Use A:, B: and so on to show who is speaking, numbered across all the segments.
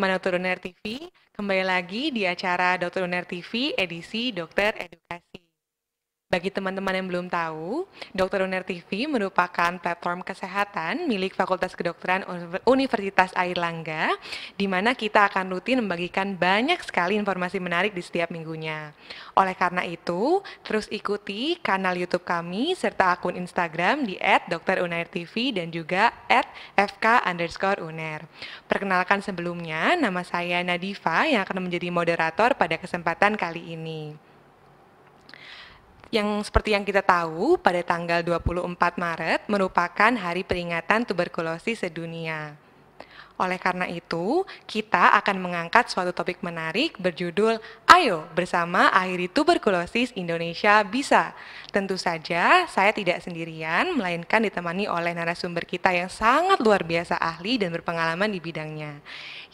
A: teman-teman Dokter Uner TV, kembali lagi di acara Dokter Uner TV edisi Dokter Edukasi. Bagi teman-teman yang belum tahu, Dr. Uner TV merupakan platform kesehatan milik Fakultas Kedokteran Universitas Airlangga, di mana kita akan rutin membagikan banyak sekali informasi menarik di setiap minggunya. Oleh karena itu, terus ikuti kanal YouTube kami serta akun Instagram di @drunirtv dan juga @fk_uner. Perkenalkan sebelumnya, nama saya Nadifa yang akan menjadi moderator pada kesempatan kali ini yang seperti yang kita tahu pada tanggal 24 Maret merupakan hari peringatan tuberkulosis sedunia. Oleh karena itu, kita akan mengangkat suatu topik menarik berjudul Ayo Bersama Akhiri Tuberkulosis Indonesia Bisa. Tentu saja, saya tidak sendirian, melainkan ditemani oleh narasumber kita yang sangat luar biasa ahli dan berpengalaman di bidangnya,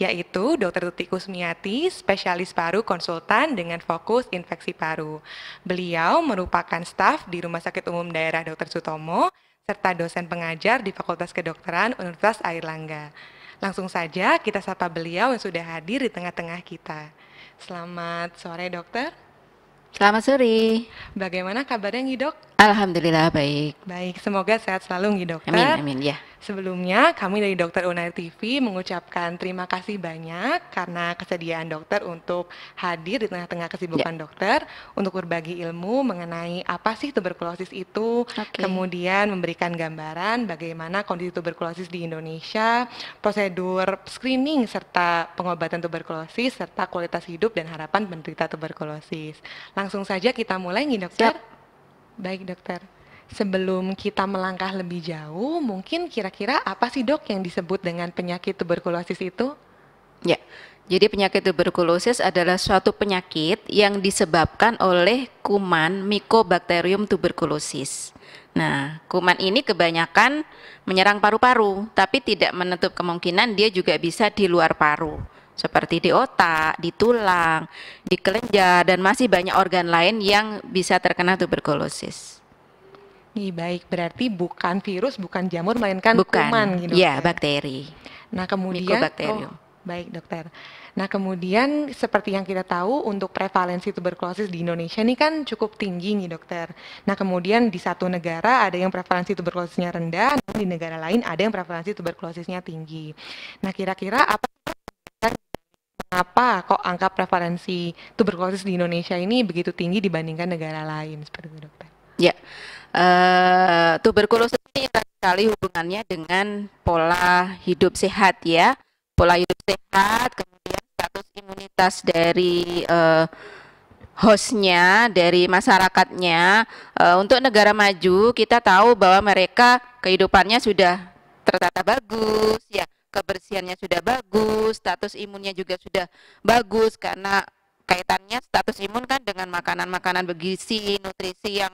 A: yaitu Dr. Tuti Kusmiati, spesialis paru konsultan dengan fokus infeksi paru. Beliau merupakan staf di Rumah Sakit Umum Daerah Dr. Sutomo, serta dosen pengajar di Fakultas Kedokteran Universitas Airlangga. Langsung saja kita sapa beliau yang sudah hadir di tengah-tengah kita. Selamat sore dokter. Selamat sore. Bagaimana kabarnya Ngi dok?
B: Alhamdulillah baik.
A: Baik, semoga sehat selalu Ngi dokter. Amin, amin ya. Sebelumnya, kami dari Dokter Unair TV mengucapkan terima kasih banyak karena kesediaan dokter untuk hadir di tengah-tengah kesibukan ya. dokter untuk berbagi ilmu mengenai apa sih tuberkulosis itu, okay. kemudian memberikan gambaran bagaimana kondisi tuberkulosis di Indonesia, prosedur screening serta pengobatan tuberkulosis serta kualitas hidup dan harapan penderita tuberkulosis. Langsung saja kita mulai nih, dokter. Siap. Baik, dokter sebelum kita melangkah lebih jauh, mungkin kira-kira apa sih dok yang disebut dengan penyakit tuberkulosis itu?
B: Ya, jadi penyakit tuberkulosis adalah suatu penyakit yang disebabkan oleh kuman Mycobacterium tuberculosis. Nah, kuman ini kebanyakan menyerang paru-paru, tapi tidak menutup kemungkinan dia juga bisa di luar paru seperti di otak, di tulang, di kelenjar, dan masih banyak organ lain yang bisa terkena tuberkulosis.
A: Nih Baik, berarti bukan virus, bukan jamur, melainkan bukan. kuman gitu. Iya ya? bakteri. Nah, kemudian oh, baik, dokter. Nah, kemudian seperti yang kita tahu untuk prevalensi tuberkulosis di Indonesia ini kan cukup tinggi nih, Dokter. Nah, kemudian di satu negara ada yang prevalensi tuberkulosisnya rendah, di negara lain ada yang prevalensi tuberkulosisnya tinggi. Nah, kira-kira apa kenapa kok angka prevalensi tuberkulosis di Indonesia ini begitu tinggi dibandingkan negara lain seperti itu, Dokter? Ya, uh, tuberkulosis ini sekali hubungannya dengan pola
B: hidup sehat ya, pola hidup sehat, kemudian status imunitas dari uh, hostnya, dari masyarakatnya. Uh, untuk negara maju kita tahu bahwa mereka kehidupannya sudah tertata bagus ya, kebersihannya sudah bagus, status imunnya juga sudah bagus karena kaitannya status imun kan dengan makanan-makanan bergizi, nutrisi yang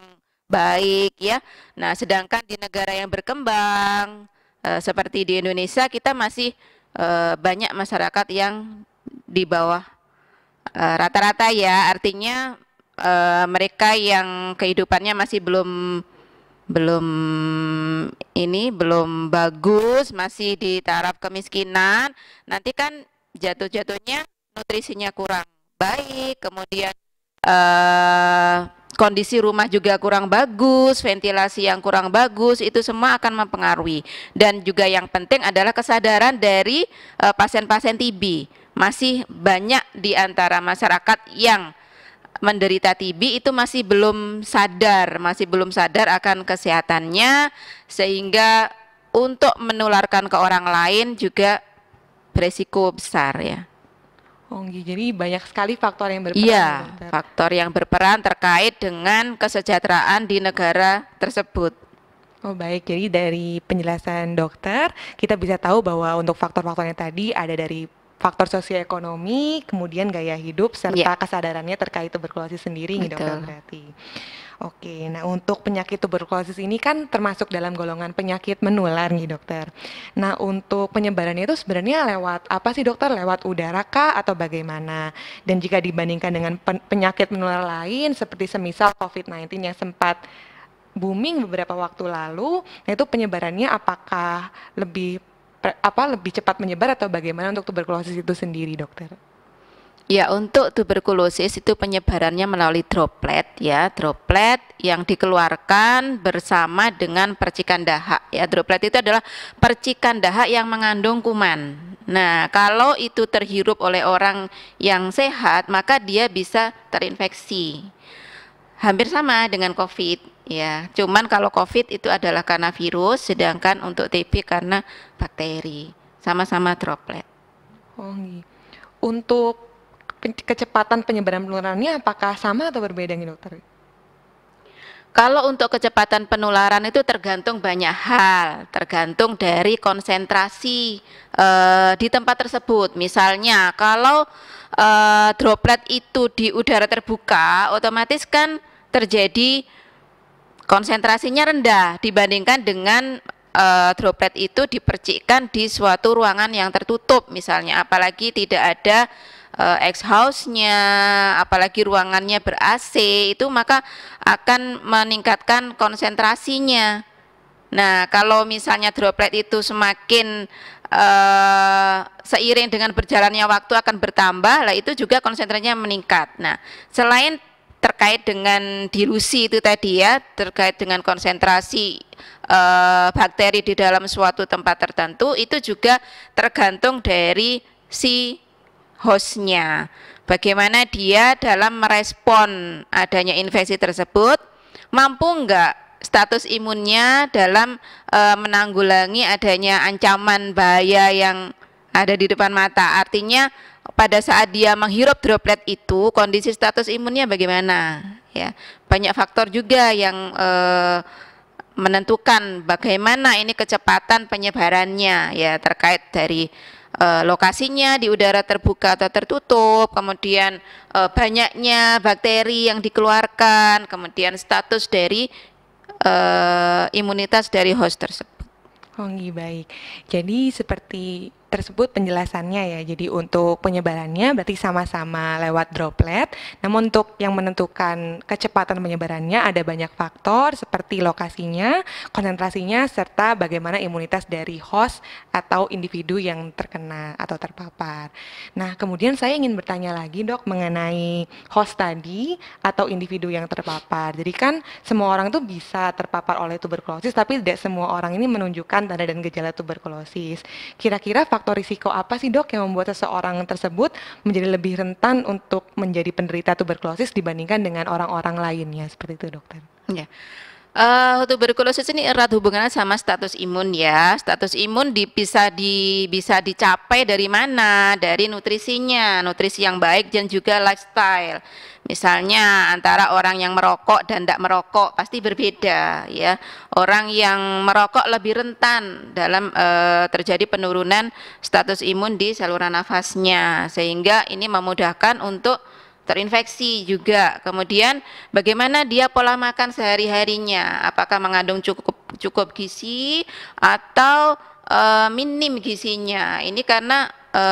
B: baik ya. Nah, sedangkan di negara yang berkembang e, seperti di Indonesia kita masih e, banyak masyarakat yang di bawah eh, rata-rata e, ya. Artinya mereka yang kehidupannya masih belum belum ini belum bagus, masih di taraf kemiskinan. Nanti kan jatuh-jatuhnya nutrisinya kurang baik, kemudian eh kondisi rumah juga kurang bagus, ventilasi yang kurang bagus, itu semua akan mempengaruhi. Dan juga yang penting adalah kesadaran dari e, pasien-pasien TB. Masih banyak di antara masyarakat yang menderita TB itu masih belum sadar, masih belum sadar akan kesehatannya sehingga untuk menularkan ke orang lain juga beresiko besar ya.
A: Oh, gitu. Jadi banyak sekali faktor yang berperan. Iya, ya,
B: faktor yang berperan terkait dengan kesejahteraan di
A: negara tersebut. Oh baik, jadi dari penjelasan dokter kita bisa tahu bahwa untuk faktor-faktornya tadi ada dari faktor sosioekonomi, kemudian gaya hidup serta yeah. kesadarannya terkait tuberkulosis sendiri, gitu, Betul. dokter berarti. Oke, nah untuk penyakit tuberkulosis ini kan termasuk dalam golongan penyakit menular nih dokter. Nah untuk penyebarannya itu sebenarnya lewat apa sih dokter? Lewat udara kah atau bagaimana? Dan jika dibandingkan dengan penyakit menular lain seperti semisal COVID-19 yang sempat booming beberapa waktu lalu, nah itu penyebarannya apakah lebih apa lebih cepat menyebar atau bagaimana untuk tuberkulosis itu sendiri dokter? Ya,
B: untuk tuberkulosis itu penyebarannya melalui droplet ya, droplet yang dikeluarkan bersama dengan percikan dahak ya. Droplet itu adalah percikan dahak yang mengandung kuman. Nah, kalau itu terhirup oleh orang yang sehat, maka dia bisa terinfeksi. Hampir sama dengan COVID ya. Cuman kalau COVID itu adalah karena virus, sedangkan untuk TB karena bakteri. Sama-sama droplet.
A: Oh, Untuk kecepatan penyebaran penularannya apakah sama atau berbeda nih dokter? Kalau
B: untuk kecepatan penularan itu tergantung banyak hal, tergantung dari konsentrasi e, di tempat tersebut. Misalnya kalau e, droplet itu di udara terbuka, otomatis kan terjadi konsentrasinya rendah dibandingkan dengan e, droplet itu dipercikkan di suatu ruangan yang tertutup misalnya apalagi tidak ada uh, ex house-nya, apalagi ruangannya ber AC itu maka akan meningkatkan konsentrasinya. Nah, kalau misalnya droplet itu semakin uh, seiring dengan berjalannya waktu akan bertambah, lah itu juga konsentrasinya meningkat. Nah, selain terkait dengan dilusi itu tadi ya, terkait dengan konsentrasi e, bakteri di dalam suatu tempat tertentu itu juga tergantung dari si hostnya. Bagaimana dia dalam merespon adanya infeksi tersebut, mampu enggak status imunnya dalam e, menanggulangi adanya ancaman bahaya yang ada di depan mata. Artinya pada saat dia menghirup droplet itu kondisi status imunnya bagaimana ya. Banyak faktor juga yang e, menentukan bagaimana ini kecepatan penyebarannya ya terkait dari Eh, lokasinya di udara terbuka atau tertutup, kemudian e, banyaknya bakteri yang dikeluarkan, kemudian status dari
A: e, imunitas dari host tersebut. Oh, baik. Jadi seperti tersebut penjelasannya ya. Jadi untuk penyebarannya berarti sama-sama lewat droplet. Namun untuk yang menentukan kecepatan penyebarannya ada banyak faktor seperti lokasinya, konsentrasinya serta bagaimana imunitas dari host atau individu yang terkena atau terpapar. Nah, kemudian saya ingin bertanya lagi, Dok, mengenai host tadi atau individu yang terpapar. Jadi kan semua orang tuh bisa terpapar oleh tuberkulosis tapi tidak semua orang ini menunjukkan tanda dan gejala tuberkulosis. Kira-kira faktor faktor risiko apa sih dok yang membuat seseorang tersebut menjadi lebih rentan untuk menjadi penderita tuberkulosis dibandingkan dengan orang-orang lainnya seperti itu dokter? Yeah.
B: Uh, eh, tuberkulosis ini erat hubungannya sama status imun ya. Status imun di, bisa di bisa dicapai dari mana? Dari nutrisinya, nutrisi yang baik dan juga lifestyle. Misalnya antara orang yang merokok dan tidak merokok pasti berbeda ya. Orang yang merokok lebih rentan dalam uh, terjadi penurunan status imun di saluran nafasnya sehingga ini memudahkan untuk terinfeksi juga. Kemudian bagaimana dia pola makan sehari-harinya? Apakah mengandung cukup cukup gizi atau e, minim gizinya? Ini karena e,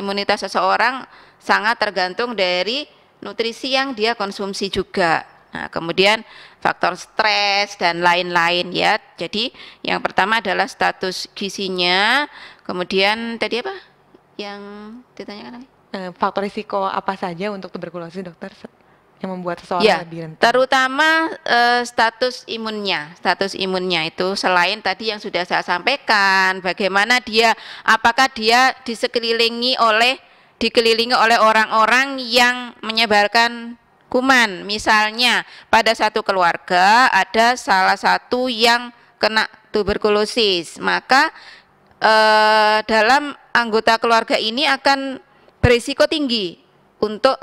B: imunitas seseorang sangat tergantung dari nutrisi yang dia konsumsi juga. Nah, kemudian faktor stres dan lain-lain ya. Jadi yang pertama adalah status gizinya,
A: kemudian tadi apa?
B: Yang ditanyakan lagi?
A: Eh, faktor risiko apa saja untuk tuberkulosis dokter yang membuat seseorang ya, lebih rentan?
B: Terutama uh, status imunnya, status imunnya itu selain tadi yang sudah saya sampaikan, bagaimana dia, apakah dia disekelilingi oleh dikelilingi oleh orang-orang yang menyebarkan kuman, misalnya pada satu keluarga ada salah satu yang kena tuberkulosis, maka eh, dalam anggota keluarga ini akan berisiko tinggi untuk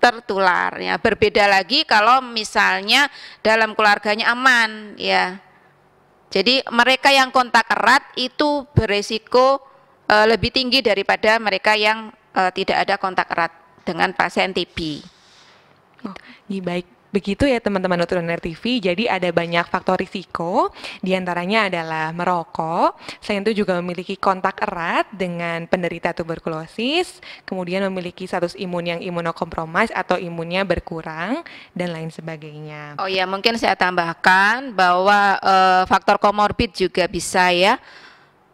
B: tertular ya. Berbeda lagi kalau misalnya dalam keluarganya aman ya. Jadi mereka yang kontak erat itu berisiko e, lebih tinggi daripada mereka yang e, tidak ada kontak erat dengan
A: pasien TB. Oh, baik. Begitu ya teman-teman Nutrioner TV, jadi ada banyak faktor risiko, diantaranya adalah merokok, selain itu juga memiliki kontak erat dengan penderita tuberkulosis, kemudian memiliki status imun yang imunokompromis atau imunnya berkurang, dan lain sebagainya. Oh ya, mungkin saya
B: tambahkan bahwa e, faktor komorbid juga bisa ya,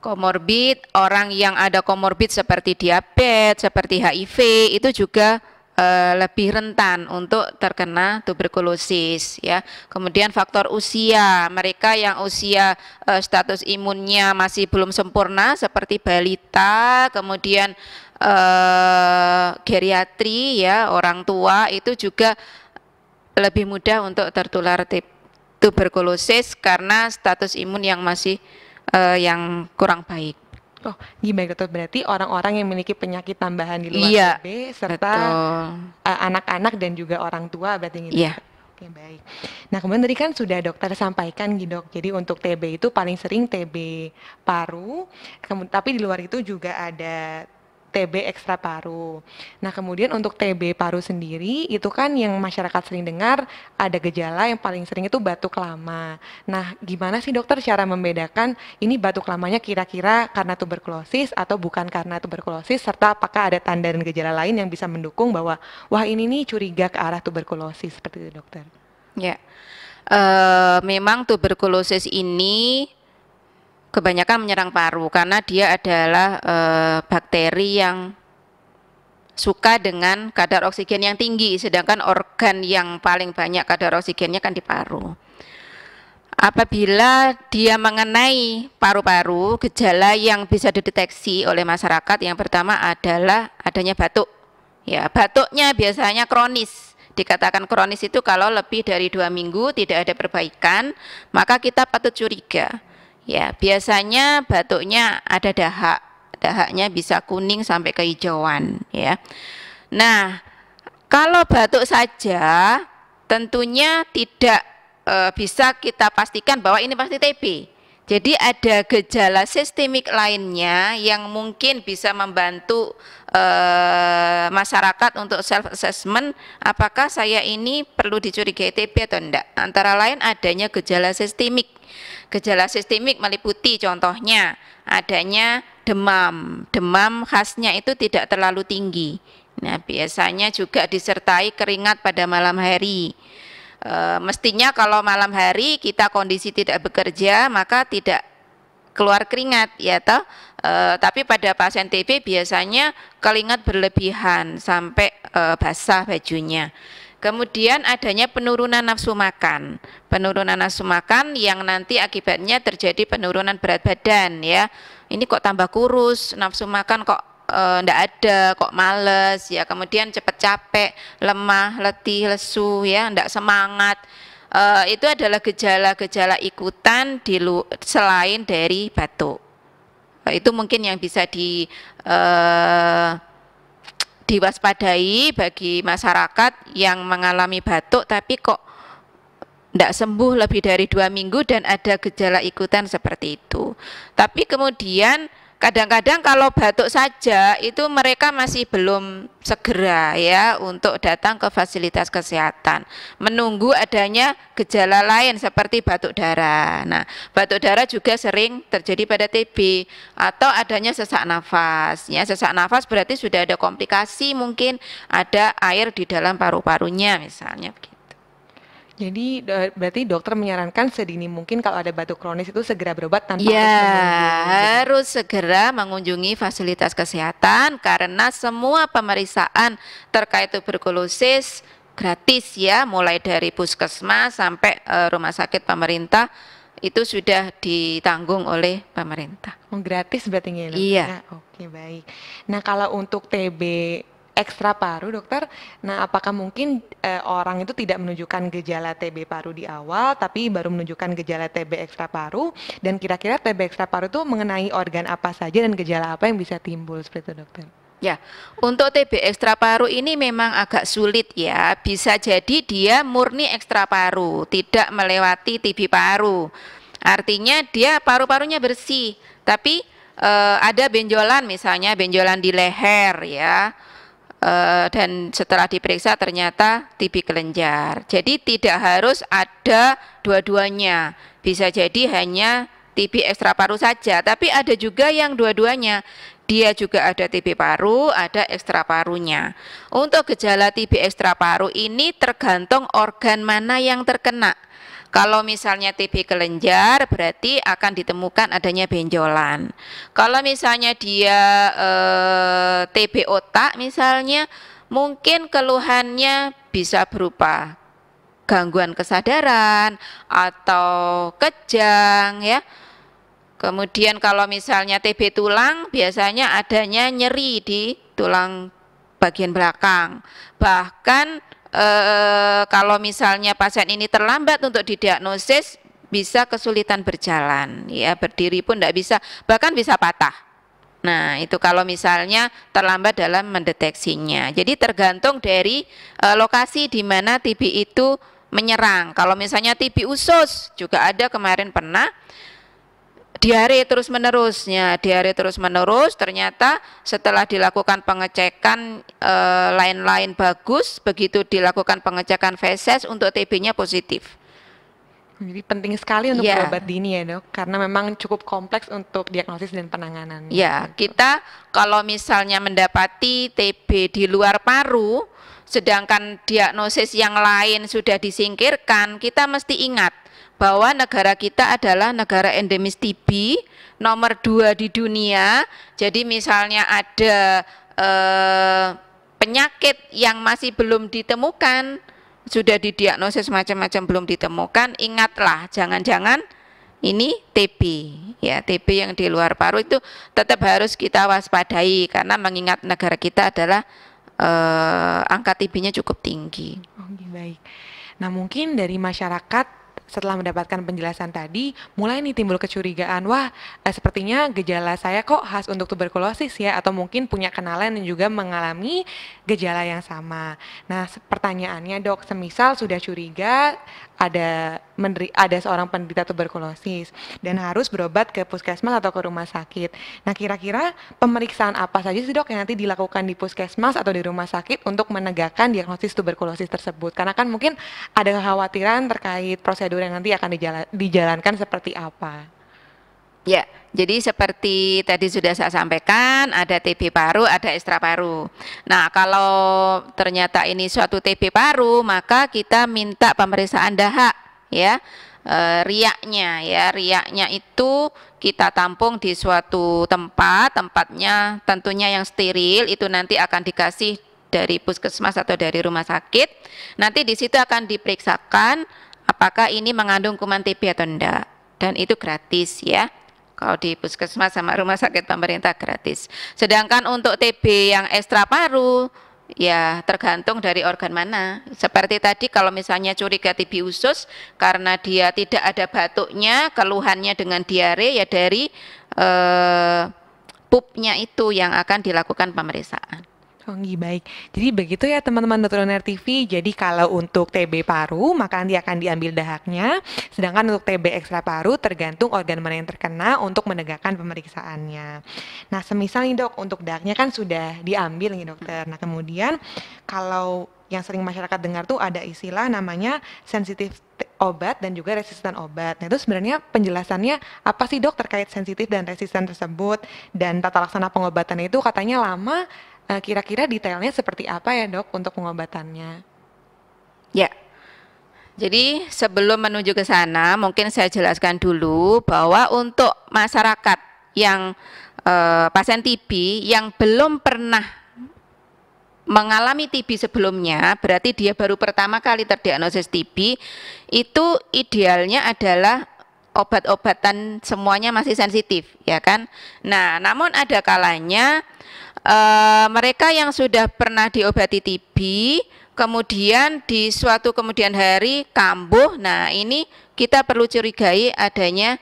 B: komorbid, orang yang ada komorbid seperti diabetes, seperti HIV, itu juga Eh, lebih rentan untuk terkena tuberkulosis ya. Kemudian faktor usia, mereka yang usia e, status imunnya masih belum sempurna seperti balita, kemudian e, geriatri ya, orang tua itu juga lebih mudah untuk tertular tuberkulosis karena status imun yang masih yang kurang baik.
A: Oh, gimana tuh berarti orang-orang yang memiliki penyakit tambahan di luar iya, TB serta anak eh, anak-anak dan juga orang tua berarti gitu. Iya. Ya? Oke, baik. Nah, kemudian tadi kan sudah dokter sampaikan gitu, Dok. Jadi untuk TB itu paling sering TB paru, tapi di luar itu juga ada TB ekstra paru. Nah, kemudian untuk TB paru sendiri itu kan yang masyarakat sering dengar ada gejala yang paling sering itu batuk lama. Nah, gimana sih dokter cara membedakan ini batuk lamanya kira-kira karena tuberkulosis atau bukan karena tuberkulosis serta apakah ada tanda dan gejala lain yang bisa mendukung bahwa wah ini nih curiga ke arah tuberkulosis seperti itu, dokter? Ya. Yeah. Uh,
B: memang tuberkulosis ini kebanyakan menyerang paru karena dia adalah e, bakteri yang suka dengan kadar oksigen yang tinggi, sedangkan organ yang paling banyak kadar oksigennya kan di paru. Apabila dia mengenai paru-paru, gejala yang bisa dideteksi oleh masyarakat yang pertama adalah adanya batuk. Ya, batuknya biasanya kronis. Dikatakan kronis itu kalau lebih dari dua minggu tidak ada perbaikan, maka kita patut curiga. Ya, biasanya batuknya ada dahak. Dahaknya bisa kuning sampai kehijauan, ya. Nah, kalau batuk saja tentunya tidak e, bisa kita pastikan bahwa ini pasti TB. Jadi ada gejala sistemik lainnya yang mungkin bisa membantu e, masyarakat untuk self assessment apakah saya ini perlu dicurigai TB atau tidak. Antara lain adanya gejala sistemik Gejala sistemik meliputi contohnya adanya demam. Demam khasnya itu tidak terlalu tinggi. Nah, biasanya juga disertai keringat pada malam hari. E, mestinya kalau malam hari kita kondisi tidak bekerja, maka tidak keluar keringat ya toh. E, tapi pada pasien TB biasanya keringat berlebihan sampai e, basah bajunya. Kemudian adanya penurunan nafsu makan, penurunan nafsu makan yang nanti akibatnya terjadi penurunan berat badan ya. Ini kok tambah kurus, nafsu makan kok tidak eh, e, ada, kok males ya. Kemudian cepat capek, lemah, letih, lesu ya, tidak semangat. E, itu adalah gejala-gejala ikutan di lu, selain dari batuk. E, itu mungkin yang bisa di e, diwaspadai bagi masyarakat yang mengalami batuk tapi kok tidak sembuh lebih dari dua minggu dan ada gejala ikutan seperti itu. Tapi kemudian kadang-kadang kalau batuk saja itu mereka masih belum segera ya untuk datang ke fasilitas kesehatan menunggu adanya gejala lain seperti batuk darah nah batuk darah juga sering terjadi pada TB atau adanya sesak nafas ya sesak nafas berarti sudah ada komplikasi mungkin ada air di dalam paru-parunya misalnya
A: jadi berarti dokter menyarankan sedini mungkin kalau ada batuk kronis itu segera berobat tanpa ya, harus segera
B: mengunjungi fasilitas kesehatan karena semua pemeriksaan terkait tuberkulosis gratis ya mulai dari puskesmas sampai uh, rumah sakit pemerintah itu sudah ditanggung oleh pemerintah.
A: Oh, gratis berarti ya? Iya. Nah, oke okay, baik. Nah kalau untuk TB ekstra paru dokter. Nah, apakah mungkin eh, orang itu tidak menunjukkan gejala TB paru di awal tapi baru menunjukkan gejala TB ekstra paru dan kira-kira TB ekstra paru itu mengenai organ apa saja dan gejala apa yang bisa timbul seperti itu dokter?
B: Ya, untuk TB ekstra paru ini memang agak sulit ya. Bisa jadi dia murni ekstra paru, tidak melewati TB paru. Artinya dia paru-parunya bersih, tapi e, ada benjolan misalnya benjolan di leher ya Eh, dan setelah diperiksa ternyata TB kelenjar. Jadi tidak harus ada dua-duanya. Bisa jadi hanya TB ekstra paru saja, tapi ada juga yang dua-duanya. Dia juga ada TB paru, ada ekstra parunya. Untuk gejala TB ekstra paru ini tergantung organ mana yang terkena. Kalau misalnya TB kelenjar berarti akan ditemukan adanya benjolan. Kalau misalnya dia e, eh, TB otak misalnya mungkin keluhannya bisa berupa gangguan kesadaran atau kejang ya. Kemudian kalau misalnya TB tulang biasanya adanya nyeri di tulang bagian belakang. Bahkan eh, kalau misalnya pasien ini terlambat untuk didiagnosis bisa kesulitan berjalan, ya berdiri pun tidak bisa, bahkan bisa patah. Nah, itu kalau misalnya terlambat dalam mendeteksinya. Jadi tergantung dari e, lokasi di mana TB itu menyerang. Kalau misalnya TB usus juga ada kemarin pernah diare terus menerusnya diare terus menerus ternyata setelah dilakukan pengecekan eh, lain-lain bagus begitu dilakukan pengecekan feses untuk TB-nya positif
A: jadi penting sekali untuk yeah. berobat dini ya dok, karena memang cukup kompleks untuk diagnosis dan penanganan. Ya, yeah. Gitu.
B: kita kalau misalnya mendapati TB di luar paru, sedangkan diagnosis yang lain sudah disingkirkan, kita mesti ingat bahwa negara kita adalah negara endemis TB nomor dua di dunia. Jadi misalnya ada eh, penyakit yang masih belum ditemukan, sudah didiagnosis macam-macam belum ditemukan, ingatlah jangan-jangan ini TB ya TB yang di luar paru itu tetap harus kita waspadai karena mengingat negara kita adalah eh, angka TB-nya
A: cukup tinggi. Oke, baik. Nah mungkin dari masyarakat setelah mendapatkan penjelasan tadi, mulai nih timbul kecurigaan, wah eh, sepertinya gejala saya kok khas untuk tuberkulosis ya, atau mungkin punya kenalan yang juga mengalami gejala yang sama. Nah pertanyaannya dok, semisal sudah curiga, ada menderi, ada seorang penderita tuberkulosis dan harus berobat ke puskesmas atau ke rumah sakit. Nah, kira-kira pemeriksaan apa saja sih dok yang nanti dilakukan di puskesmas atau di rumah sakit untuk menegakkan diagnosis tuberkulosis tersebut? Karena kan mungkin ada kekhawatiran terkait prosedur yang nanti akan dijala, dijalankan seperti apa. Ya, jadi seperti
B: tadi sudah saya sampaikan, ada TB paru, ada ekstra paru. Nah, kalau ternyata ini suatu TB paru, maka kita minta pemeriksaan dahak ya. E, riaknya ya, riaknya itu kita tampung di suatu tempat, tempatnya tentunya yang steril itu nanti akan dikasih dari puskesmas atau dari rumah sakit. Nanti di situ akan diperiksakan apakah ini mengandung kuman TB atau tidak, dan itu gratis ya kalau di puskesmas sama rumah sakit pemerintah gratis. Sedangkan untuk TB yang ekstra paru ya tergantung dari organ mana. Seperti tadi kalau misalnya curiga TB usus karena dia tidak ada batuknya, keluhannya dengan diare ya dari eh, pupnya itu yang akan dilakukan pemeriksaan.
A: Conggi baik. Jadi begitu ya teman-teman Nutrioner TV. Jadi kalau untuk TB paru maka nanti akan diambil dahaknya, sedangkan untuk TB ekstra paru tergantung organ mana yang terkena untuk menegakkan pemeriksaannya. Nah, semisal nih dok untuk dahaknya kan sudah diambil nih dokter. Nah kemudian kalau yang sering masyarakat dengar tuh ada istilah namanya sensitif obat dan juga resisten obat. Nah, itu sebenarnya penjelasannya apa sih dok terkait sensitif dan resisten tersebut dan tata laksana pengobatan itu katanya lama Eh, kira-kira detailnya seperti apa ya dok untuk pengobatannya?
B: Ya, jadi sebelum menuju ke sana mungkin saya jelaskan dulu bahwa untuk masyarakat yang eh, pasien TB yang belum pernah mengalami TB sebelumnya, berarti dia baru pertama kali terdiagnosis TB, itu idealnya adalah obat-obatan semuanya masih sensitif, ya kan? Nah, namun ada kalanya e, mereka yang sudah pernah diobati TB, kemudian di suatu kemudian hari kambuh. Nah, ini kita perlu curigai adanya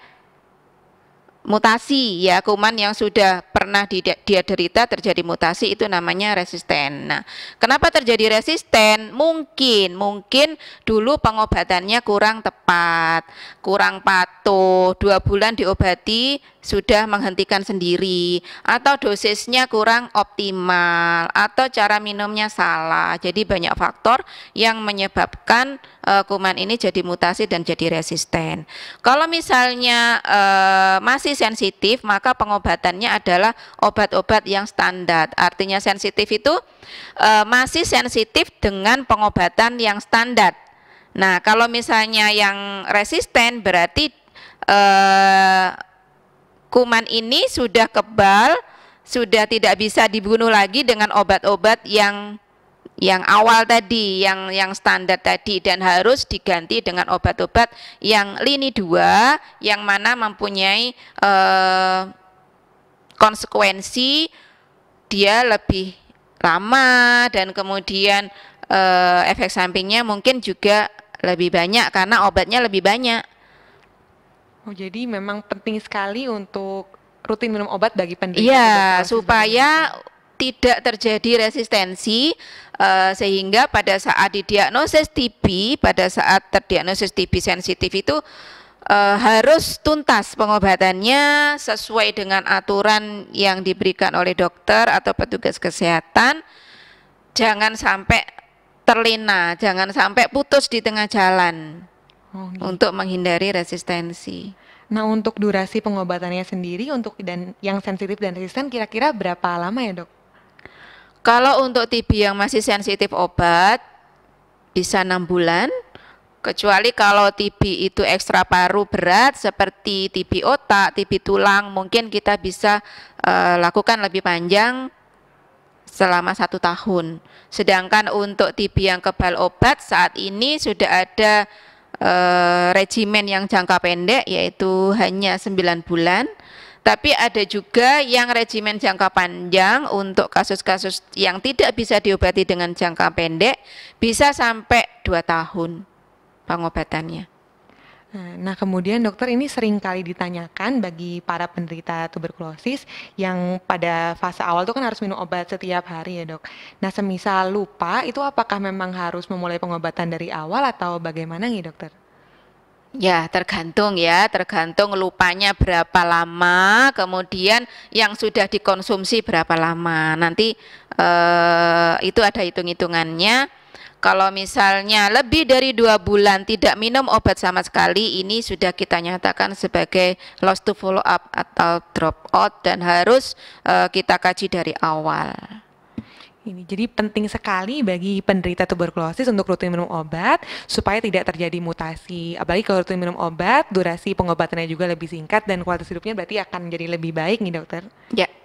B: mutasi ya kuman yang sudah pernah dia, dia derita terjadi mutasi itu namanya resisten. Nah, kenapa terjadi resisten? Mungkin mungkin dulu pengobatannya kurang tepat kurang patuh, dua bulan diobati sudah menghentikan sendiri, atau dosisnya kurang optimal, atau cara minumnya salah. Jadi banyak faktor yang menyebabkan uh, kuman ini jadi mutasi dan jadi resisten. Kalau misalnya uh, masih sensitif, maka pengobatannya adalah obat-obat yang standar. Artinya sensitif itu uh, masih sensitif dengan pengobatan yang standar Nah, kalau misalnya yang resisten berarti eh, kuman ini sudah kebal, sudah tidak bisa dibunuh lagi dengan obat-obat yang yang awal tadi, yang yang standar tadi dan harus diganti dengan obat-obat yang lini dua yang mana mempunyai eh, konsekuensi dia lebih lama dan kemudian eh, efek sampingnya mungkin juga lebih banyak karena obatnya lebih banyak.
A: Oh, jadi memang penting sekali untuk rutin minum obat bagi penderita. Iya,
B: supaya tidak terjadi resistensi uh, sehingga pada saat didiagnosis TB, pada saat terdiagnosis TB sensitif itu uh, harus tuntas pengobatannya sesuai dengan aturan yang diberikan oleh dokter atau petugas kesehatan. Jangan sampai terlena, jangan sampai putus di tengah jalan oh, gitu. untuk menghindari
A: resistensi. Nah untuk durasi pengobatannya sendiri untuk dan yang sensitif dan resisten kira-kira berapa lama ya dok? Kalau untuk TB yang masih sensitif obat
B: bisa enam bulan, kecuali kalau TB itu ekstra paru berat seperti TB otak, TB tulang mungkin kita bisa uh, lakukan lebih panjang selama satu tahun. Sedangkan untuk TB yang kebal obat saat ini sudah ada e, regimen yang jangka pendek yaitu hanya 9 bulan. Tapi ada juga yang regimen jangka panjang untuk kasus-kasus yang tidak bisa diobati dengan jangka pendek bisa sampai dua tahun pengobatannya.
A: Nah, nah, kemudian dokter ini sering kali ditanyakan bagi para penderita tuberkulosis yang pada fase awal itu kan harus minum obat setiap hari ya dok. Nah, semisal lupa itu apakah memang harus memulai pengobatan dari awal atau bagaimana nih dokter? Ya, tergantung
B: ya, tergantung lupanya berapa lama, kemudian yang sudah dikonsumsi berapa lama. Nanti eh, itu ada hitung-hitungannya kalau misalnya lebih dari dua bulan tidak minum obat sama sekali, ini sudah kita nyatakan sebagai loss to follow up atau drop out dan harus uh, kita kaji dari awal.
A: Ini jadi penting sekali bagi penderita tuberkulosis untuk rutin minum obat supaya tidak terjadi mutasi. Apalagi kalau rutin minum obat, durasi pengobatannya juga lebih singkat dan kualitas hidupnya berarti akan jadi lebih baik nih dokter. Ya. Yeah.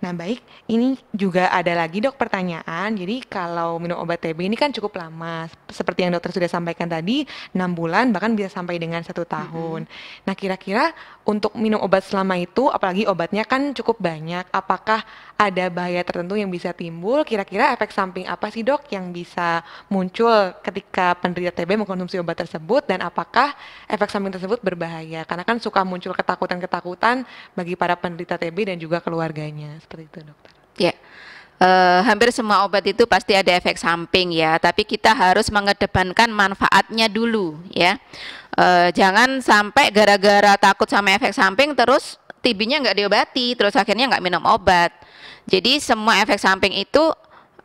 A: Nah, baik, ini juga ada lagi dok pertanyaan. Jadi kalau minum obat TB ini kan cukup lama, seperti yang dokter sudah sampaikan tadi, 6 bulan bahkan bisa sampai dengan satu tahun. Mm -hmm. Nah, kira-kira untuk minum obat selama itu, apalagi obatnya kan cukup banyak, apakah ada bahaya tertentu yang bisa timbul, kira-kira efek samping apa sih dok yang bisa muncul ketika penderita TB mengkonsumsi obat tersebut dan apakah efek samping tersebut berbahaya? Karena kan suka muncul ketakutan-ketakutan bagi para penderita TB dan juga keluarganya, seperti itu dokter. Ya. Yeah uh, hampir semua obat itu pasti ada efek
B: samping ya, tapi kita harus mengedepankan manfaatnya dulu ya. Uh, jangan sampai gara-gara takut sama efek samping terus TB-nya nggak diobati, terus akhirnya nggak minum obat. Jadi semua efek samping itu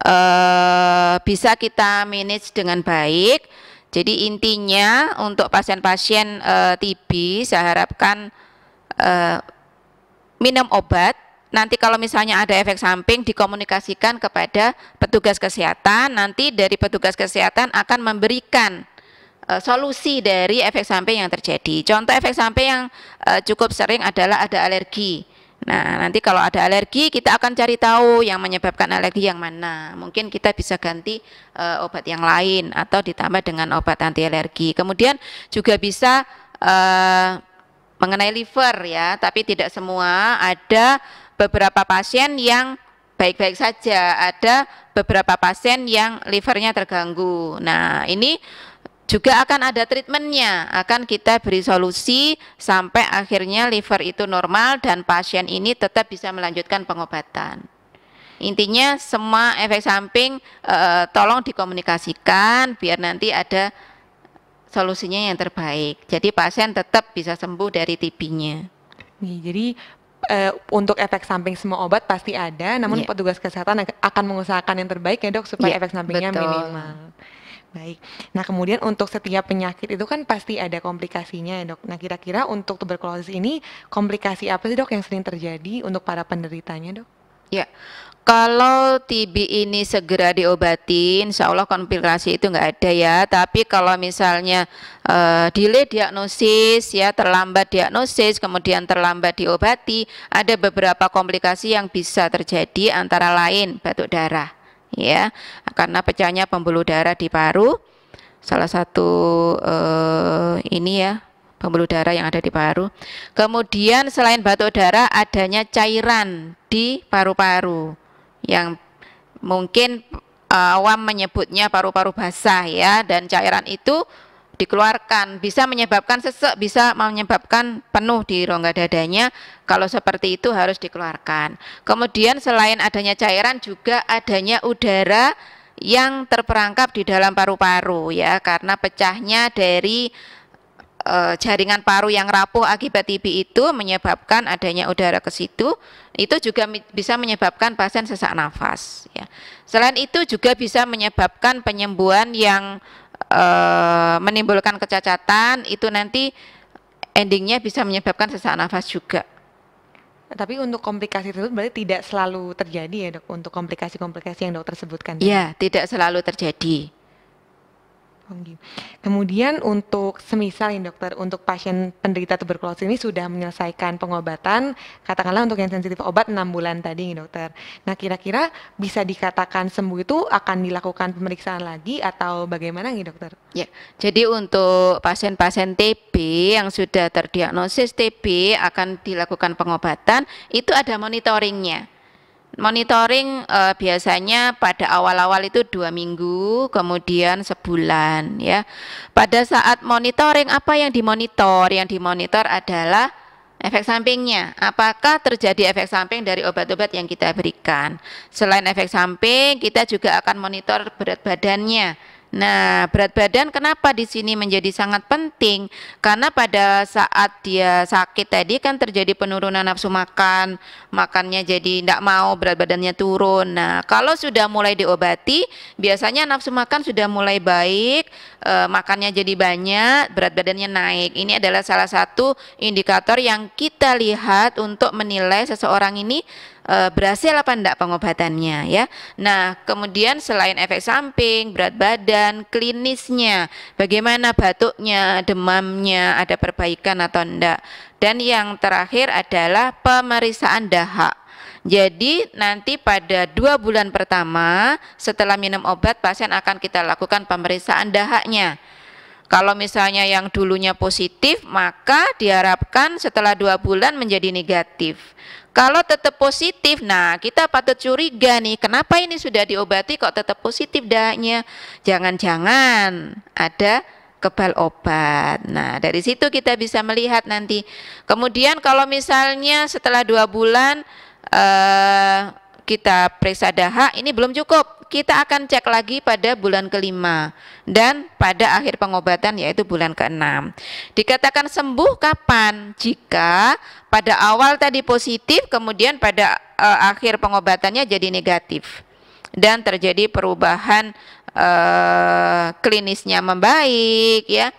B: eh, bisa kita manage dengan baik. Jadi intinya untuk pasien-pasien eh, TB saya harapkan eh, minum obat. Nanti kalau misalnya ada efek samping dikomunikasikan kepada petugas kesehatan. Nanti dari petugas kesehatan akan memberikan uh, solusi dari efek samping yang terjadi. Contoh efek samping yang uh, cukup sering adalah ada alergi. Nah, nanti kalau ada alergi kita akan cari tahu yang menyebabkan alergi yang mana. Mungkin kita bisa ganti e, obat yang lain atau ditambah dengan obat anti alergi. Kemudian juga bisa e, mengenai liver ya, tapi tidak semua. Ada beberapa pasien yang baik-baik saja, ada beberapa pasien yang livernya terganggu. Nah, ini juga akan ada treatmentnya, akan kita beri solusi sampai akhirnya liver itu normal dan pasien ini tetap bisa melanjutkan pengobatan. Intinya semua efek samping eh, tolong dikomunikasikan biar nanti ada solusinya yang terbaik. Jadi
A: pasien tetap bisa sembuh dari TB-nya. Jadi e, untuk efek samping semua obat pasti ada, namun yeah. petugas kesehatan akan mengusahakan yang terbaik ya dok supaya yeah, efek sampingnya betul. minimal. Baik. Nah, kemudian untuk setiap penyakit itu kan pasti ada komplikasinya ya, Dok. Nah, kira-kira untuk tuberkulosis ini komplikasi apa sih, Dok, yang sering terjadi untuk para penderitanya, Dok?
B: Ya, kalau TB ini segera diobati, insya Allah komplikasi itu enggak ada ya. Tapi kalau misalnya uh, delay diagnosis, ya terlambat diagnosis, kemudian terlambat diobati, ada beberapa komplikasi yang bisa terjadi, antara lain batuk darah ya karena pecahnya pembuluh darah di paru salah satu eh, ini ya pembuluh darah yang ada di paru. Kemudian selain batuk darah adanya cairan di paru-paru yang mungkin eh, awam menyebutnya paru-paru basah ya dan cairan itu dikeluarkan bisa menyebabkan sesek bisa menyebabkan penuh di rongga dadanya kalau seperti itu harus dikeluarkan kemudian selain adanya cairan juga adanya udara yang terperangkap di dalam paru-paru ya karena pecahnya dari e, jaringan paru yang rapuh akibat TB itu menyebabkan adanya udara ke situ itu juga bisa menyebabkan pasien sesak nafas ya. Selain itu juga bisa menyebabkan penyembuhan yang Eh, menimbulkan kecacatan itu nanti endingnya bisa menyebabkan sesak nafas juga.
A: Tapi untuk komplikasi tersebut berarti tidak selalu terjadi ya dok untuk komplikasi-komplikasi yang dokter sebutkan? Iya, tidak selalu terjadi. Kemudian untuk semisal nih dokter, untuk pasien penderita tuberkulosis ini sudah menyelesaikan pengobatan, katakanlah untuk yang sensitif obat 6 bulan tadi nih dokter. Nah kira-kira bisa dikatakan sembuh itu akan dilakukan pemeriksaan lagi atau bagaimana nih dokter?
B: Ya, jadi untuk pasien-pasien TB yang sudah terdiagnosis TB akan dilakukan pengobatan, itu ada monitoringnya monitoring uh, biasanya pada awal-awal itu dua minggu, kemudian sebulan. Ya, pada saat monitoring apa yang dimonitor? Yang dimonitor adalah efek sampingnya. Apakah terjadi efek samping dari obat-obat yang kita berikan? Selain efek samping, kita juga akan monitor berat badannya Nah, berat badan kenapa di sini menjadi sangat penting? Karena pada saat dia sakit tadi kan terjadi penurunan nafsu makan, makannya jadi tidak mau, berat badannya turun. Nah, kalau sudah mulai diobati, biasanya nafsu makan sudah mulai baik, e, makannya jadi banyak, berat badannya naik. Ini adalah salah satu indikator yang kita lihat untuk menilai seseorang ini e, berhasil apa enggak pengobatannya ya. Nah, kemudian selain efek samping, berat badan, klinisnya, bagaimana batuknya, demamnya, ada perbaikan atau enggak. Dan yang terakhir adalah pemeriksaan dahak. Jadi nanti pada dua bulan pertama setelah minum obat pasien akan kita lakukan pemeriksaan dahaknya. Kalau misalnya yang dulunya positif, maka diharapkan setelah dua bulan menjadi negatif. Kalau tetap positif, nah kita patut curiga nih, kenapa ini sudah diobati kok tetap positif dahnya? Jangan-jangan ada kebal obat. Nah dari situ kita bisa melihat nanti. Kemudian kalau misalnya setelah dua bulan eh, kita periksa dahak ini belum cukup kita akan cek lagi pada bulan kelima dan pada akhir pengobatan yaitu bulan keenam dikatakan sembuh kapan jika pada awal tadi positif kemudian pada e, akhir pengobatannya jadi negatif dan terjadi perubahan e, klinisnya membaik ya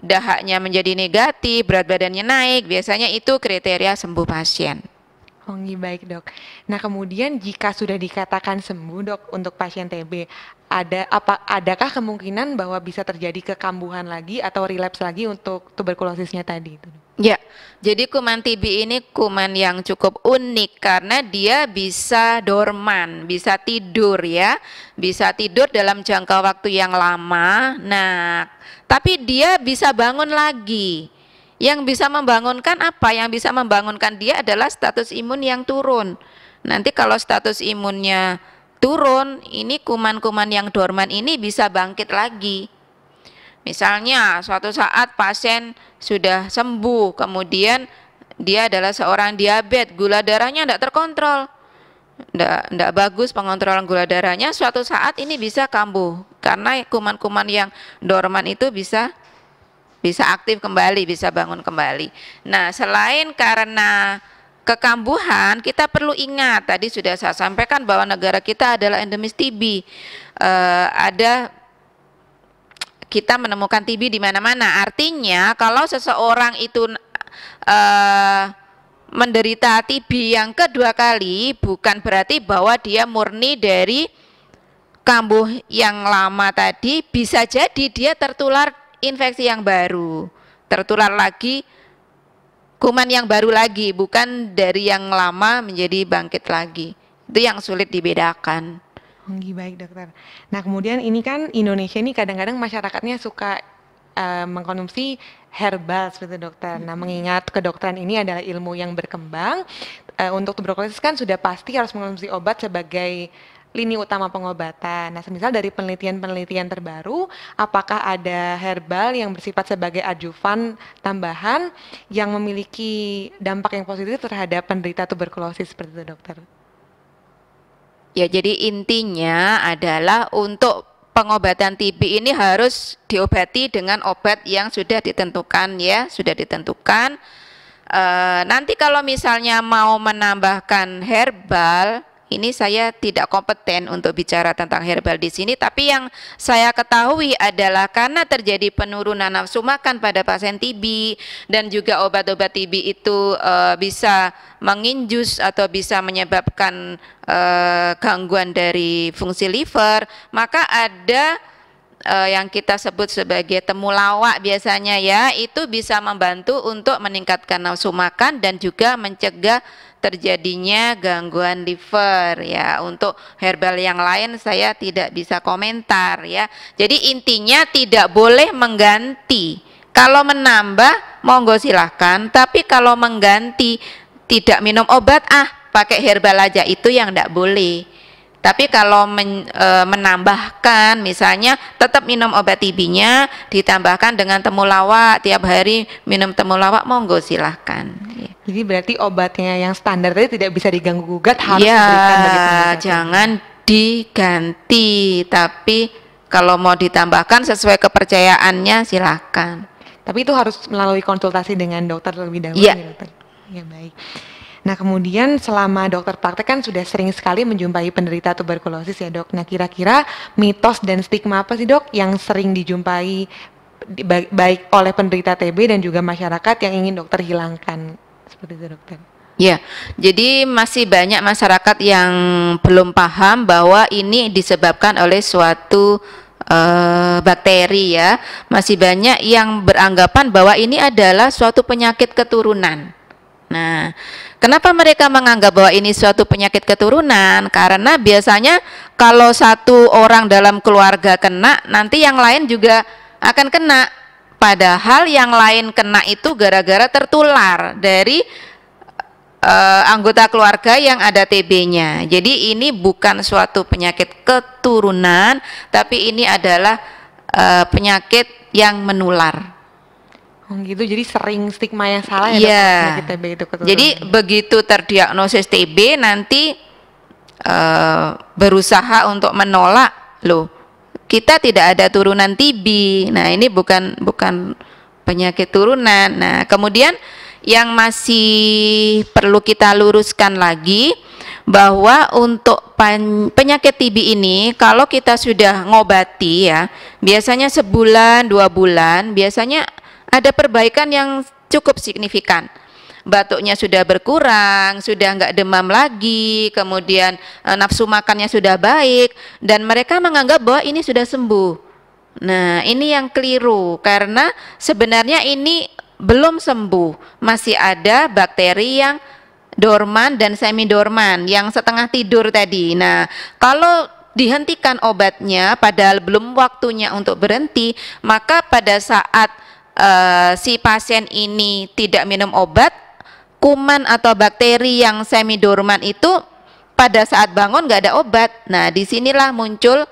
B: dahaknya menjadi negatif berat badannya naik biasanya itu kriteria sembuh pasien
A: Hongi baik dok. Nah kemudian jika sudah dikatakan sembuh dok untuk pasien TB, ada apa adakah kemungkinan bahwa bisa terjadi kekambuhan lagi atau relaps lagi untuk tuberkulosisnya tadi itu?
B: Ya, jadi kuman TB ini kuman yang cukup unik karena dia bisa dorman, bisa tidur ya, bisa tidur dalam jangka waktu yang lama. Nah, tapi dia bisa bangun lagi. Yang bisa membangunkan apa? Yang bisa membangunkan dia adalah status imun yang turun. Nanti kalau status imunnya turun, ini kuman-kuman yang dorman ini bisa bangkit lagi. Misalnya suatu saat pasien sudah sembuh, kemudian dia adalah seorang diabetes, gula darahnya tidak terkontrol. Tidak bagus pengontrolan gula darahnya, suatu saat ini bisa kambuh karena kuman-kuman yang dorman itu bisa bisa aktif kembali, bisa bangun kembali. Nah, selain karena kekambuhan, kita perlu ingat tadi sudah saya sampaikan bahwa negara kita adalah endemis TB. Uh, eh, ada kita menemukan TB di mana-mana. Artinya kalau seseorang itu uh, menderita TB yang kedua kali bukan berarti bahwa dia murni dari kambuh yang lama tadi bisa jadi dia tertular infeksi yang baru, tertular lagi kuman yang baru lagi, bukan dari yang lama menjadi bangkit lagi. Itu yang sulit dibedakan.
A: Baik dokter. Nah kemudian ini kan Indonesia ini kadang-kadang masyarakatnya suka uh, mengkonsumsi herbal seperti dokter. Nah mengingat kedokteran ini adalah ilmu yang berkembang, uh, untuk tuberkulosis kan sudah pasti harus mengkonsumsi obat sebagai lini utama pengobatan. Nah, semisal dari penelitian-penelitian terbaru, apakah ada herbal yang bersifat sebagai adjuvan tambahan yang memiliki dampak yang positif terhadap penderita tuberkulosis seperti itu, dokter?
B: Ya, jadi intinya adalah untuk pengobatan TB ini harus diobati dengan obat yang sudah ditentukan ya, sudah ditentukan. E, nanti kalau misalnya mau menambahkan herbal, ini saya tidak kompeten untuk bicara tentang herbal di sini, tapi yang saya ketahui adalah karena terjadi penurunan nafsu makan pada pasien TB dan juga obat-obat TB itu e, bisa menginjus atau bisa menyebabkan e, gangguan dari fungsi liver, maka ada e, yang kita sebut sebagai temulawak biasanya ya itu bisa membantu untuk meningkatkan nafsu makan dan juga mencegah terjadinya gangguan liver ya. Untuk herbal yang lain saya tidak bisa komentar ya. Jadi intinya tidak boleh mengganti. Kalau menambah monggo silahkan, tapi kalau mengganti tidak minum obat ah pakai herbal aja itu yang tidak boleh. Tapi kalau men, e, menambahkan misalnya tetap minum obat tb ditambahkan dengan temulawak tiap hari minum temulawak monggo silahkan.
A: Jadi berarti obatnya yang standar tadi tidak bisa diganggu
B: gugat harus ya, diberikan jangan diganti, tapi kalau mau ditambahkan sesuai kepercayaannya silahkan.
A: Tapi itu harus melalui konsultasi dengan dokter terlebih dahulu ya, ya dokter. Ya baik. Nah, kemudian selama dokter praktek kan sudah sering sekali menjumpai penderita tuberkulosis ya, Dok. Nah, kira-kira mitos dan stigma apa sih, Dok, yang sering dijumpai baik oleh penderita TB dan juga masyarakat yang ingin dokter hilangkan? seperti itu dokter. Ya,
B: jadi masih banyak masyarakat yang belum paham bahwa ini disebabkan oleh suatu uh, bakteri ya. Masih banyak yang beranggapan bahwa ini adalah suatu penyakit keturunan. Nah, kenapa mereka menganggap bahwa ini suatu penyakit keturunan? Karena biasanya kalau satu orang dalam keluarga kena, nanti yang lain juga akan kena Padahal yang lain kena itu gara-gara tertular dari uh, anggota keluarga yang ada TB-nya. Jadi ini bukan suatu penyakit keturunan, tapi ini adalah uh, penyakit yang menular.
A: Oh gitu, jadi sering stigma yang salah ya yeah. penyakit TB itu Jadi
B: begitu terdiagnosis TB nanti uh, berusaha untuk menolak loh kita tidak ada turunan TB. Nah, ini bukan bukan penyakit turunan. Nah, kemudian yang masih perlu kita luruskan lagi bahwa untuk penyakit TB ini kalau kita sudah ngobati ya, biasanya sebulan, dua bulan, biasanya ada perbaikan yang cukup signifikan batuknya sudah berkurang, sudah nggak demam lagi, kemudian e, nafsu makannya sudah baik, dan mereka menganggap bahwa ini sudah sembuh. Nah, ini yang keliru karena sebenarnya ini belum sembuh, masih ada bakteri yang dorman dan semi dorman yang setengah tidur tadi. Nah, kalau dihentikan obatnya padahal belum waktunya untuk berhenti, maka pada saat uh, si pasien ini tidak minum obat, kuman atau bakteri yang semi dorman itu pada saat bangun nggak ada obat. Nah, disinilah muncul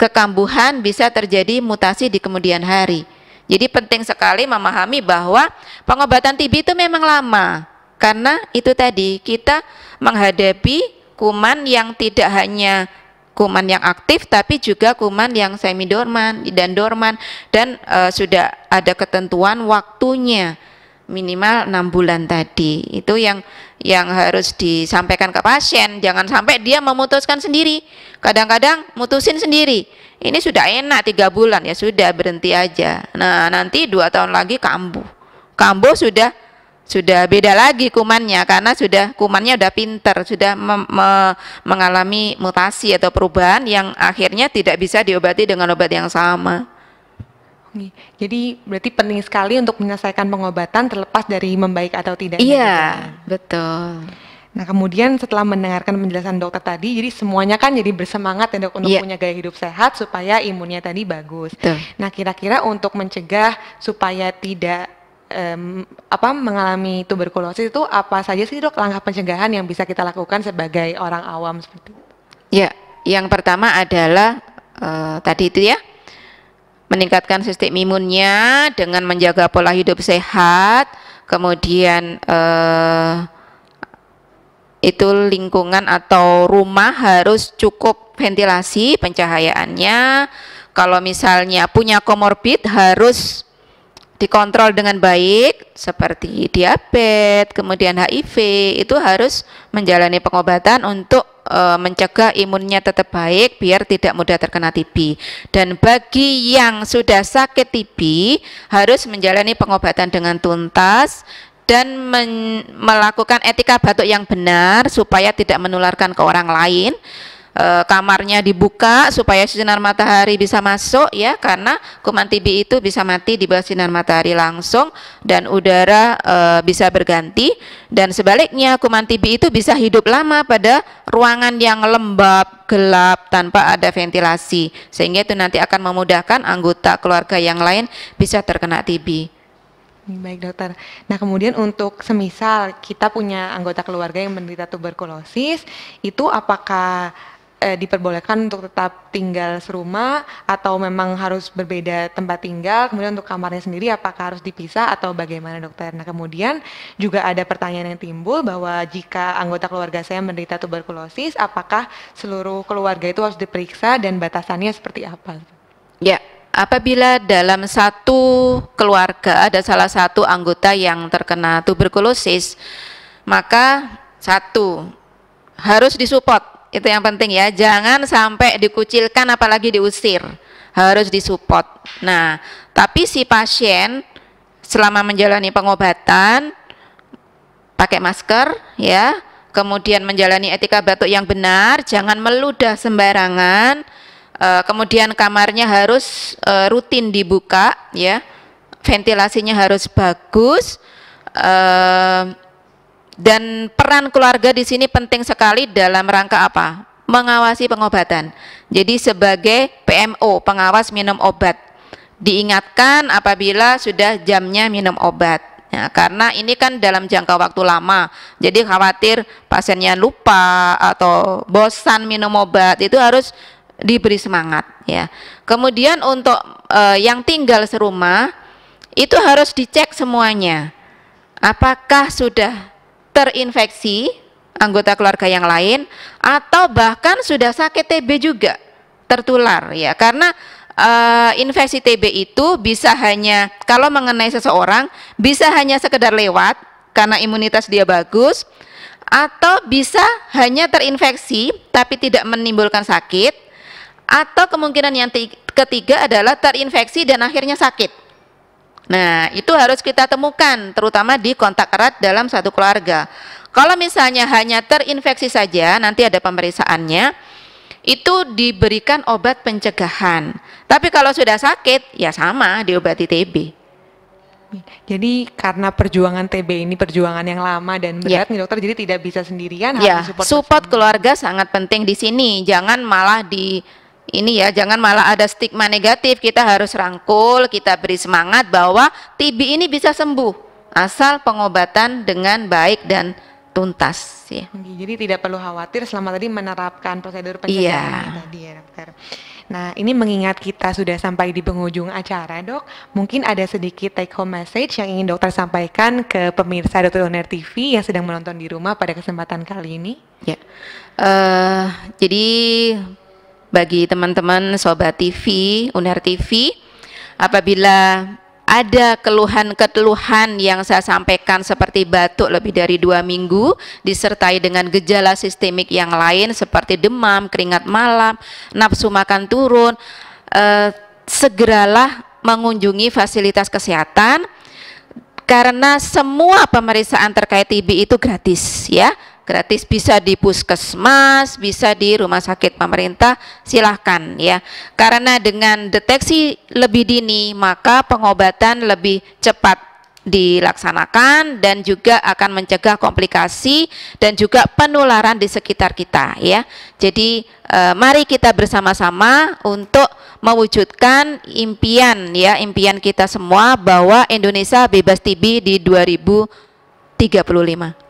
B: kekambuhan bisa terjadi mutasi di kemudian hari. Jadi penting sekali memahami bahwa pengobatan TB itu memang lama. Karena itu tadi kita menghadapi kuman yang tidak hanya kuman yang aktif tapi juga kuman yang semi dorman dan dorman dan e, sudah ada ketentuan waktunya minimal enam bulan tadi itu yang yang harus disampaikan ke pasien jangan sampai dia memutuskan sendiri kadang-kadang mutusin sendiri ini sudah enak tiga bulan ya sudah berhenti aja nah nanti dua tahun lagi kambuh kambuh sudah sudah beda lagi kumannya karena sudah kumannya sudah pinter sudah me me mengalami mutasi atau perubahan yang akhirnya tidak bisa diobati dengan obat yang sama
A: jadi berarti penting sekali untuk menyelesaikan pengobatan terlepas dari membaik atau tidak. Iya, gitu kan. betul. Nah kemudian setelah mendengarkan penjelasan dokter tadi, jadi semuanya kan jadi bersemangat ya dok untuk yeah. punya gaya hidup sehat supaya imunnya tadi bagus. Betul. Nah kira-kira untuk mencegah supaya tidak um, apa mengalami tuberkulosis itu apa saja sih dok langkah pencegahan yang bisa kita lakukan sebagai orang awam seperti itu?
B: Ya, yang pertama adalah uh, tadi itu ya meningkatkan sistem imunnya dengan menjaga pola hidup sehat, kemudian eh, itu lingkungan atau rumah harus cukup ventilasi pencahayaannya. Kalau misalnya punya komorbid harus dikontrol dengan baik seperti diabetes, kemudian HIV itu harus menjalani pengobatan untuk e, mencegah imunnya tetap baik biar tidak mudah terkena TB. Dan bagi yang sudah sakit TB harus menjalani pengobatan dengan tuntas dan men, melakukan etika batuk yang benar supaya tidak menularkan ke orang lain e, kamarnya dibuka supaya sinar matahari bisa masuk ya karena kuman TB itu bisa mati di bawah sinar matahari langsung dan udara e, bisa berganti dan sebaliknya kuman TB itu bisa hidup lama pada ruangan yang lembab gelap tanpa ada ventilasi sehingga itu nanti akan memudahkan anggota keluarga yang lain bisa terkena TB.
A: Baik dokter. Nah kemudian untuk semisal kita punya anggota keluarga yang menderita tuberkulosis, itu apakah eh, diperbolehkan untuk tetap tinggal serumah atau memang harus berbeda tempat tinggal kemudian untuk kamarnya sendiri apakah harus dipisah atau bagaimana dokter nah kemudian juga ada pertanyaan yang timbul bahwa jika anggota keluarga saya menderita tuberkulosis apakah seluruh keluarga itu harus diperiksa dan batasannya seperti apa
B: ya apabila dalam satu keluarga ada salah satu anggota yang terkena tuberkulosis maka satu harus disupport itu yang penting ya jangan sampai dikucilkan apalagi diusir harus disupport nah tapi si pasien selama menjalani pengobatan pakai masker ya kemudian menjalani etika batuk yang benar jangan meludah sembarangan e, kemudian kamarnya harus e, rutin dibuka ya ventilasinya harus bagus e, dan peran keluarga di sini penting sekali dalam rangka apa? Mengawasi pengobatan. Jadi sebagai PMO, pengawas minum obat. Diingatkan apabila sudah jamnya minum obat. Ya, karena ini kan dalam jangka waktu lama, jadi khawatir pasiennya lupa atau bosan minum obat itu harus diberi semangat ya. Kemudian untuk e, yang tinggal serumah itu harus dicek semuanya, apakah sudah terinfeksi anggota keluarga yang lain atau bahkan sudah sakit TB juga tertular ya karena uh, infeksi TB itu bisa hanya kalau mengenai seseorang bisa hanya sekedar lewat karena imunitas dia bagus atau bisa hanya terinfeksi tapi tidak menimbulkan sakit atau kemungkinan yang ketiga adalah terinfeksi dan akhirnya sakit Nah, itu harus kita temukan, terutama di kontak erat dalam satu keluarga. Kalau misalnya hanya terinfeksi saja, nanti ada pemeriksaannya, itu diberikan obat pencegahan. Tapi kalau sudah sakit, ya sama diobati TB.
A: Jadi karena perjuangan TB ini perjuangan yang lama dan berat yeah. nih dokter, jadi tidak bisa sendirian. Yeah. Harus ya, support,
B: support keluarga
A: sangat penting di sini. Jangan malah di ini ya jangan malah ada
B: stigma negatif kita harus rangkul kita beri semangat bahwa TB ini bisa sembuh asal pengobatan dengan baik dan tuntas ya.
A: Jadi tidak perlu khawatir selama tadi menerapkan prosedur pencegahan ya. tadi ya dokter. Nah ini mengingat kita sudah sampai di penghujung acara dok, mungkin ada sedikit take home message yang ingin dokter sampaikan ke pemirsa Dokter Doner TV yang sedang menonton di rumah pada kesempatan kali ini. Ya, uh, jadi bagi
B: teman-teman Sobat TV, Unair TV, apabila ada keluhan-keluhan yang saya sampaikan seperti batuk lebih dari dua minggu disertai dengan gejala sistemik yang lain seperti demam, keringat malam, nafsu makan turun, eh, segeralah mengunjungi fasilitas kesehatan karena semua pemeriksaan terkait TB itu gratis ya gratis bisa di puskesmas, bisa di rumah sakit pemerintah, silahkan ya. Karena dengan deteksi lebih dini maka pengobatan lebih cepat dilaksanakan dan juga akan mencegah komplikasi dan juga penularan di sekitar kita ya. Jadi eh, mari kita bersama-sama untuk mewujudkan impian ya, impian kita semua bahwa Indonesia bebas TB di 2035.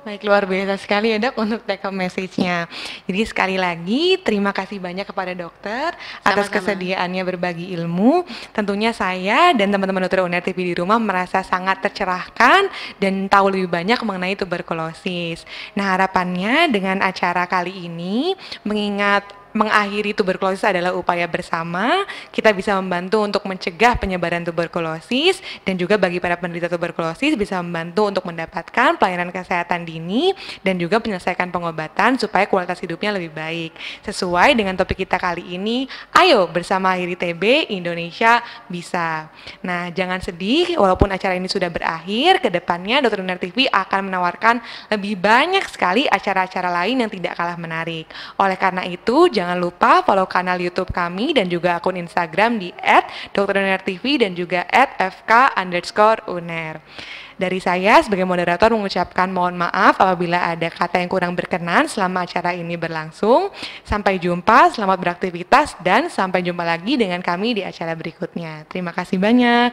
A: Baik, luar biasa sekali ya dok untuk take home message-nya. Jadi sekali lagi terima kasih banyak kepada dokter Sama-sama. atas kesediaannya berbagi ilmu. Tentunya saya dan teman-teman dokter UNER TV di rumah merasa sangat tercerahkan dan tahu lebih banyak mengenai tuberkulosis. Nah harapannya dengan acara kali ini mengingat mengakhiri tuberkulosis adalah upaya bersama. Kita bisa membantu untuk mencegah penyebaran tuberkulosis dan juga bagi para penderita tuberkulosis bisa membantu untuk mendapatkan pelayanan kesehatan dini dan juga menyelesaikan pengobatan supaya kualitas hidupnya lebih baik. Sesuai dengan topik kita kali ini, ayo bersama akhiri TB Indonesia bisa. Nah, jangan sedih walaupun acara ini sudah berakhir, kedepannya Dr. Nur TV akan menawarkan lebih banyak sekali acara-acara lain yang tidak kalah menarik. Oleh karena itu, jangan lupa follow kanal YouTube kami dan juga akun Instagram di @dokterunertv dan juga @fk_uner. Dari saya sebagai moderator mengucapkan mohon maaf apabila ada kata yang kurang berkenan selama acara ini berlangsung. Sampai jumpa, selamat beraktivitas dan sampai jumpa lagi dengan kami di acara berikutnya. Terima kasih banyak.